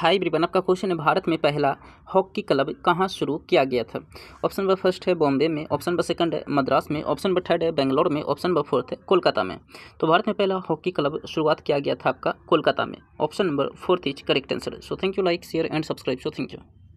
high everyone आपका question है भारत में पहला हॉकी क्लब कहाँ शुरू किया गया था ऑप्शन नंबर फर्स्ट है बॉम्बे में ऑप्शन नंबर सेकंड है मद्रास में ऑप्शन नंबर थर्ड है बेंगलोर में ऑप्शन नंबर फोर्थ है कोलकाता में तो भारत में पहला हॉकी क्लब शुरुआत किया गया था आपका कोलकाता में option number fourth is correct answer so thank you like share and subscribe so thank you